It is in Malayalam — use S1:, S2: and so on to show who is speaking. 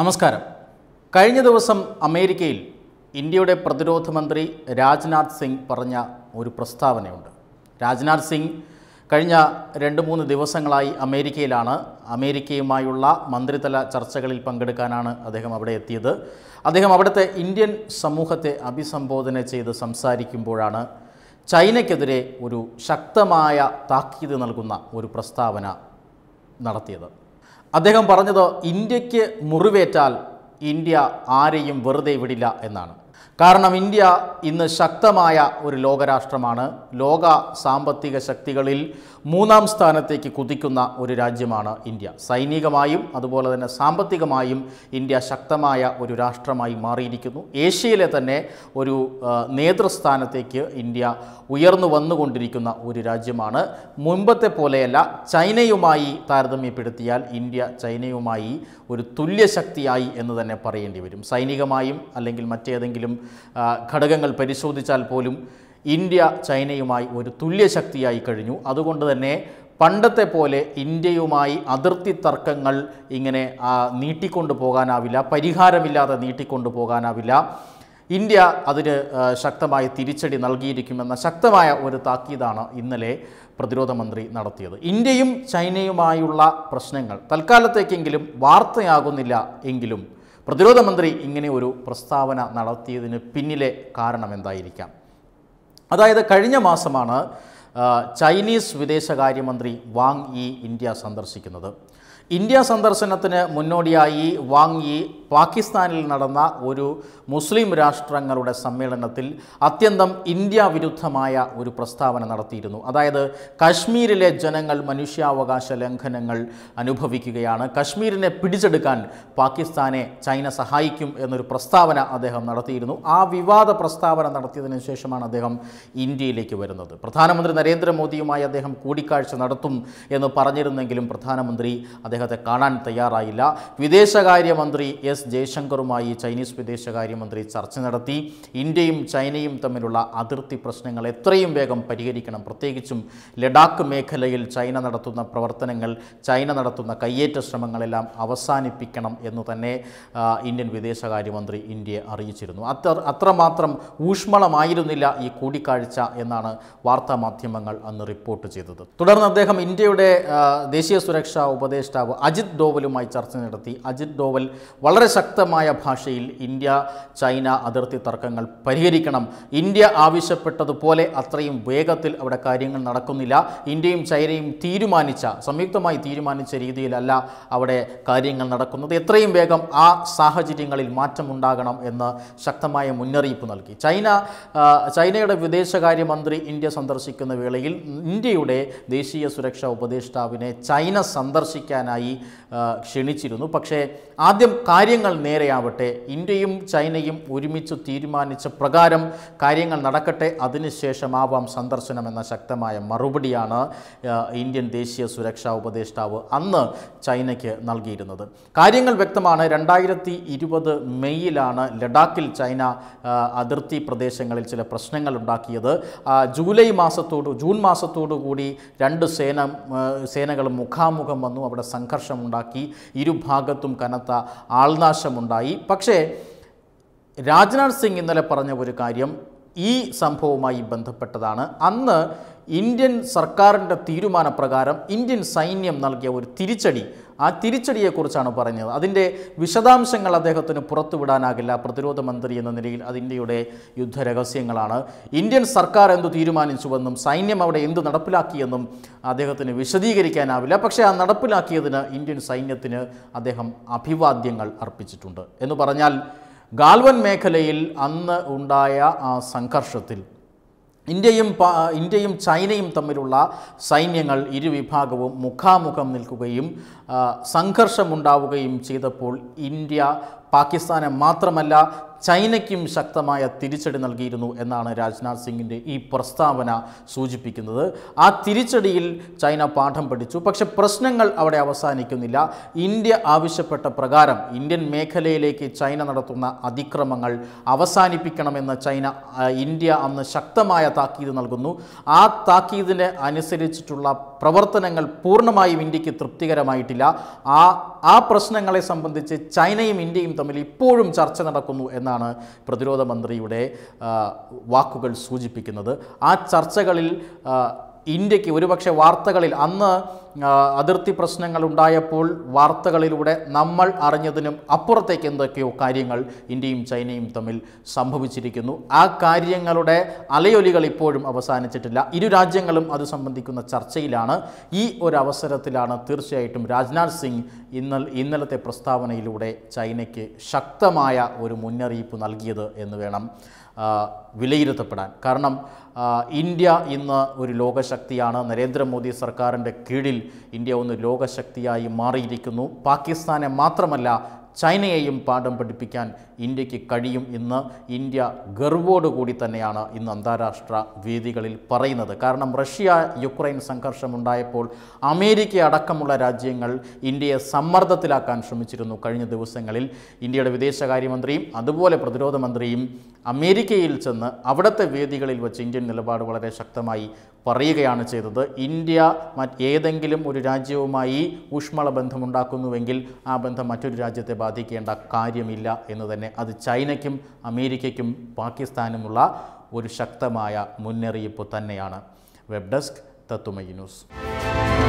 S1: നമസ്കാരം കഴിഞ്ഞ ദിവസം അമേരിക്കയിൽ ഇന്ത്യയുടെ പ്രതിരോധ മന്ത്രി രാജ്നാഥ് സിംഗ് പറഞ്ഞ ഒരു പ്രസ്താവനയുണ്ട് രാജ്നാഥ് സിംഗ് കഴിഞ്ഞ രണ്ട് മൂന്ന് ദിവസങ്ങളായി അമേരിക്കയിലാണ് അമേരിക്കയുമായുള്ള മന്ത്രിതല ചർച്ചകളിൽ പങ്കെടുക്കാനാണ് അദ്ദേഹം അവിടെ എത്തിയത് അദ്ദേഹം അവിടുത്തെ ഇന്ത്യൻ സമൂഹത്തെ അഭിസംബോധന ചെയ്ത് സംസാരിക്കുമ്പോഴാണ് ചൈനയ്ക്കെതിരെ ഒരു ശക്തമായ താക്കീത് നൽകുന്ന ഒരു പ്രസ്താവന നടത്തിയത് അദ്ദേഹം പറഞ്ഞത് ഇന്ത്യക്ക് മുറിവേറ്റാൽ ഇന്ത്യ ആരെയും വെറുതെ വിടില്ല എന്നാണ് കാരണം ഇന്ത്യ ഇന്ന് ശക്തമായ ഒരു ലോകരാഷ്ട്രമാണ് ലോക സാമ്പത്തിക ശക്തികളിൽ മൂന്നാം സ്ഥാനത്തേക്ക് കുതിക്കുന്ന ഒരു രാജ്യമാണ് ഇന്ത്യ സൈനികമായും അതുപോലെ തന്നെ സാമ്പത്തികമായും ഇന്ത്യ ശക്തമായ ഒരു രാഷ്ട്രമായി മാറിയിരിക്കുന്നു ഏഷ്യയിലെ തന്നെ ഒരു നേതൃസ്ഥാനത്തേക്ക് ഇന്ത്യ ഉയർന്നു വന്നുകൊണ്ടിരിക്കുന്ന ഒരു രാജ്യമാണ് മുൻപത്തെ പോലെയല്ല ചൈനയുമായി താരതമ്യപ്പെടുത്തിയാൽ ഇന്ത്യ ചൈനയുമായി ഒരു തുല്യശക്തിയായി എന്ന് തന്നെ പറയേണ്ടി വരും സൈനികമായും അല്ലെങ്കിൽ മറ്റേതെങ്കിലും പോലും ഘടകങ്ങൾ പരിശോധിച്ചാൽ പോലും ഇന്ത്യ ചൈനയുമായി ഒരു തുല്യശക്തിയായി കഴിഞ്ഞു അതുകൊണ്ട് തന്നെ പണ്ടത്തെ പോലെ ഇന്ത്യയുമായി അതിർത്തി തർക്കങ്ങൾ ഇങ്ങനെ നീട്ടിക്കൊണ്ടു പോകാനാവില്ല പരിഹാരമില്ലാതെ നീട്ടിക്കൊണ്ടു പോകാനാവില്ല ഇന്ത്യ അതിന് ശക്തമായ തിരിച്ചടി നൽകിയിരിക്കുമെന്ന ശക്തമായ ഒരു താക്കീതാണ് ഇന്നലെ പ്രതിരോധ മന്ത്രി നടത്തിയത് ഇന്ത്യയും ചൈനയുമായുള്ള പ്രശ്നങ്ങൾ തൽക്കാലത്തേക്കെങ്കിലും വാർത്തയാകുന്നില്ല എങ്കിലും പ്രതിരോധ മന്ത്രി ഇങ്ങനെ ഒരു പ്രസ്താവന നടത്തിയതിന് പിന്നിലെ കാരണം എന്തായിരിക്കാം അതായത് കഴിഞ്ഞ മാസമാണ് ചൈനീസ് വിദേശകാര്യമന്ത്രി വാങ് ഈ ഇന്ത്യ സന്ദർശിക്കുന്നത് ഇന്ത്യ സന്ദർശനത്തിന് മുന്നോടിയായി വാങ്ങി പാകിസ്ഥാനിൽ നടന്ന ഒരു മുസ്ലിം രാഷ്ട്രങ്ങളുടെ സമ്മേളനത്തിൽ അത്യന്തം ഇന്ത്യ വിരുദ്ധമായ ഒരു പ്രസ്താവന നടത്തിയിരുന്നു അതായത് കശ്മീരിലെ ജനങ്ങൾ മനുഷ്യാവകാശ ലംഘനങ്ങൾ അനുഭവിക്കുകയാണ് കശ്മീരിനെ പിടിച്ചെടുക്കാൻ പാകിസ്ഥാനെ ചൈന സഹായിക്കും എന്നൊരു പ്രസ്താവന അദ്ദേഹം നടത്തിയിരുന്നു ആ വിവാദ പ്രസ്താവന നടത്തിയതിന് ശേഷമാണ് അദ്ദേഹം ഇന്ത്യയിലേക്ക് വരുന്നത് പ്രധാനമന്ത്രി നരേന്ദ്രമോദിയുമായി അദ്ദേഹം കൂടിക്കാഴ്ച നടത്തും എന്ന് പറഞ്ഞിരുന്നെങ്കിലും പ്രധാനമന്ത്രി അദ്ദേഹം അദ്ദേഹത്തെ കാണാൻ തയ്യാറായില്ല വിദേശകാര്യമന്ത്രി എസ് ജയശങ്കറുമായി ചൈനീസ് വിദേശകാര്യമന്ത്രി ചർച്ച നടത്തി ഇന്ത്യയും ചൈനയും തമ്മിലുള്ള അതിർത്തി പ്രശ്നങ്ങൾ എത്രയും വേഗം പരിഹരിക്കണം പ്രത്യേകിച്ചും ലഡാക്ക് മേഖലയിൽ ചൈന നടത്തുന്ന പ്രവർത്തനങ്ങൾ ചൈന നടത്തുന്ന കയ്യേറ്റ ശ്രമങ്ങളെല്ലാം അവസാനിപ്പിക്കണം എന്ന് തന്നെ ഇന്ത്യൻ വിദേശകാര്യമന്ത്രി ഇന്ത്യയെ അറിയിച്ചിരുന്നു അത്ര അത്രമാത്രം ഊഷ്മളമായിരുന്നില്ല ഈ കൂടിക്കാഴ്ച എന്നാണ് വാർത്താമാധ്യമങ്ങൾ അന്ന് റിപ്പോർട്ട് ചെയ്തത് തുടർന്ന് അദ്ദേഹം ഇന്ത്യയുടെ ദേശീയ സുരക്ഷാ ഉപദേഷ്ടാവ് നേതാവ് അജിത് ഡോവലുമായി ചർച്ച നടത്തി അജിത് ഡോവൽ വളരെ ശക്തമായ ഭാഷയിൽ ഇന്ത്യ ചൈന അതിർത്തി തർക്കങ്ങൾ പരിഹരിക്കണം ഇന്ത്യ ആവശ്യപ്പെട്ടതുപോലെ അത്രയും വേഗത്തിൽ അവിടെ കാര്യങ്ങൾ നടക്കുന്നില്ല ഇന്ത്യയും ചൈനയും തീരുമാനിച്ച സംയുക്തമായി തീരുമാനിച്ച രീതിയിലല്ല അവിടെ കാര്യങ്ങൾ നടക്കുന്നത് എത്രയും വേഗം ആ സാഹചര്യങ്ങളിൽ മാറ്റമുണ്ടാകണം എന്ന് ശക്തമായ മുന്നറിയിപ്പ് നൽകി ചൈന ചൈനയുടെ വിദേശകാര്യമന്ത്രി ഇന്ത്യ സന്ദർശിക്കുന്ന വേളയിൽ ഇന്ത്യയുടെ ദേശീയ സുരക്ഷാ ഉപദേഷ്ടാവിനെ ചൈന സന്ദർശിക്കാനായി ചർച്ചയ്ക്കായി ക്ഷണിച്ചിരുന്നു പക്ഷേ ആദ്യം കാര്യങ്ങൾ നേരെയാവട്ടെ ഇന്ത്യയും ചൈനയും ഒരുമിച്ച് തീരുമാനിച്ച പ്രകാരം കാര്യങ്ങൾ നടക്കട്ടെ അതിനുശേഷമാവാം സന്ദർശനമെന്ന ശക്തമായ മറുപടിയാണ് ഇന്ത്യൻ ദേശീയ സുരക്ഷാ ഉപദേഷ്ടാവ് അന്ന് ചൈനയ്ക്ക് നൽകിയിരുന്നത് കാര്യങ്ങൾ വ്യക്തമാണ് രണ്ടായിരത്തി ഇരുപത് മെയ്യിലാണ് ലഡാക്കിൽ ചൈന അതിർത്തി പ്രദേശങ്ങളിൽ ചില പ്രശ്നങ്ങൾ ഉണ്ടാക്കിയത് ജൂലൈ മാസത്തോടു ജൂൺ മാസത്തോടു കൂടി രണ്ട് സേന സേനകൾ മുഖാമുഖം വന്നു അവിടെ സംഘ സംഘർഷമുണ്ടാക്കി ഇരുഭാഗത്തും കനത്ത ആൾനാശമുണ്ടായി പക്ഷേ രാജ്നാഥ് സിംഗ് ഇന്നലെ പറഞ്ഞ ഒരു കാര്യം ഈ സംഭവവുമായി ബന്ധപ്പെട്ടതാണ് അന്ന് ഇന്ത്യൻ സർക്കാരിൻ്റെ തീരുമാനപ്രകാരം ഇന്ത്യൻ സൈന്യം നൽകിയ ഒരു തിരിച്ചടി ആ തിരിച്ചടിയെക്കുറിച്ചാണ് പറഞ്ഞത് അതിൻ്റെ വിശദാംശങ്ങൾ അദ്ദേഹത്തിന് പുറത്തുവിടാനാകില്ല പ്രതിരോധ മന്ത്രി എന്ന നിലയിൽ അതിൻ്റെയുടെ യുദ്ധരഹസ്യങ്ങളാണ് ഇന്ത്യൻ സർക്കാർ എന്തു തീരുമാനിച്ചുവെന്നും സൈന്യം അവിടെ എന്ത് നടപ്പിലാക്കിയെന്നും അദ്ദേഹത്തിന് വിശദീകരിക്കാനാവില്ല പക്ഷേ ആ നടപ്പിലാക്കിയതിന് ഇന്ത്യൻ സൈന്യത്തിന് അദ്ദേഹം അഭിവാദ്യങ്ങൾ അർപ്പിച്ചിട്ടുണ്ട് എന്ന് പറഞ്ഞാൽ ഗാൽവൻ മേഖലയിൽ അന്ന് ഉണ്ടായ ആ സംഘർഷത്തിൽ ഇന്ത്യയും ഇന്ത്യയും ചൈനയും തമ്മിലുള്ള സൈന്യങ്ങൾ ഇരുവിഭാഗവും മുഖാമുഖം നിൽക്കുകയും സംഘർഷമുണ്ടാവുകയും ചെയ്തപ്പോൾ ഇന്ത്യ പാകിസ്ഥാനെ മാത്രമല്ല ചൈനയ്ക്കും ശക്തമായ തിരിച്ചടി നൽകിയിരുന്നു എന്നാണ് രാജ്നാഥ് സിംഗിൻ്റെ ഈ പ്രസ്താവന സൂചിപ്പിക്കുന്നത് ആ തിരിച്ചടിയിൽ ചൈന പാഠം പഠിച്ചു പക്ഷെ പ്രശ്നങ്ങൾ അവിടെ അവസാനിക്കുന്നില്ല ഇന്ത്യ ആവശ്യപ്പെട്ട പ്രകാരം ഇന്ത്യൻ മേഖലയിലേക്ക് ചൈന നടത്തുന്ന അതിക്രമങ്ങൾ അവസാനിപ്പിക്കണമെന്ന് ചൈന ഇന്ത്യ അന്ന് ശക്തമായ താക്കീത് നൽകുന്നു ആ താക്കീതിന് അനുസരിച്ചിട്ടുള്ള പ്രവർത്തനങ്ങൾ പൂർണ്ണമായും ഇന്ത്യക്ക് തൃപ്തികരമായിട്ടില്ല ആ ആ പ്രശ്നങ്ങളെ സംബന്ധിച്ച് ചൈനയും ഇന്ത്യയും തമ്മിൽ ഇപ്പോഴും ചർച്ച നടക്കുന്നു എന്ന് എന്നാണ് പ്രതിരോധ മന്ത്രിയുടെ വാക്കുകൾ സൂചിപ്പിക്കുന്നത് ആ ചർച്ചകളിൽ ഇന്ത്യക്ക് ഒരുപക്ഷെ വാർത്തകളിൽ അന്ന് അതിർത്തി പ്രശ്നങ്ങൾ ഉണ്ടായപ്പോൾ വാർത്തകളിലൂടെ നമ്മൾ അറിഞ്ഞതിനും അപ്പുറത്തേക്ക് എന്തൊക്കെയോ കാര്യങ്ങൾ ഇന്ത്യയും ചൈനയും തമ്മിൽ സംഭവിച്ചിരിക്കുന്നു ആ കാര്യങ്ങളുടെ അലയൊലികൾ ഇപ്പോഴും അവസാനിച്ചിട്ടില്ല ഇരു രാജ്യങ്ങളും അത് സംബന്ധിക്കുന്ന ചർച്ചയിലാണ് ഈ ഒരു അവസരത്തിലാണ് തീർച്ചയായിട്ടും രാജ്നാഥ് സിംഗ് ഇന്ന ഇന്നലത്തെ പ്രസ്താവനയിലൂടെ ചൈനയ്ക്ക് ശക്തമായ ഒരു മുന്നറിയിപ്പ് നൽകിയത് എന്ന് വേണം വിലയിരുത്തപ്പെടാൻ കാരണം ഇന്ത്യ ഇന്ന് ഒരു ലോകശക്തിയാണ് നരേന്ദ്രമോദി സർക്കാരിൻ്റെ കീഴിൽ ഇന്ത്യ ഒന്ന് ലോകശക്തിയായി മാറിയിരിക്കുന്നു പാകിസ്ഥാനെ മാത്രമല്ല ചൈനയെയും പാഠം പഠിപ്പിക്കാൻ ഇന്ത്യക്ക് കഴിയും എന്ന് ഇന്ത്യ ഗർവോടുകൂടി തന്നെയാണ് ഇന്ന് അന്താരാഷ്ട്ര വേദികളിൽ പറയുന്നത് കാരണം റഷ്യ യുക്രൈൻ സംഘർഷമുണ്ടായപ്പോൾ അമേരിക്ക അടക്കമുള്ള രാജ്യങ്ങൾ ഇന്ത്യയെ സമ്മർദ്ദത്തിലാക്കാൻ ശ്രമിച്ചിരുന്നു കഴിഞ്ഞ ദിവസങ്ങളിൽ ഇന്ത്യയുടെ വിദേശകാര്യമന്ത്രിയും അതുപോലെ പ്രതിരോധ മന്ത്രിയും അമേരിക്കയിൽ ചെന്ന് അവിടുത്തെ വേദികളിൽ വെച്ച് ഇന്ത്യൻ നിലപാട് വളരെ ശക്തമായി പറയുകയാണ് ചെയ്തത് ഇന്ത്യ ഏതെങ്കിലും ഒരു രാജ്യവുമായി ഊഷ്മള ബന്ധമുണ്ടാക്കുന്നുവെങ്കിൽ ആ ബന്ധം മറ്റൊരു രാജ്യത്തെ ബാധിക്കേണ്ട കാര്യമില്ല എന്ന് തന്നെ അത് ചൈനയ്ക്കും അമേരിക്കയ്ക്കും പാകിസ്ഥാനുമുള്ള ഒരു ശക്തമായ മുന്നറിയിപ്പ് തന്നെയാണ് വെബ് ഡെസ്ക് തത്തുമൈ ന്യൂസ്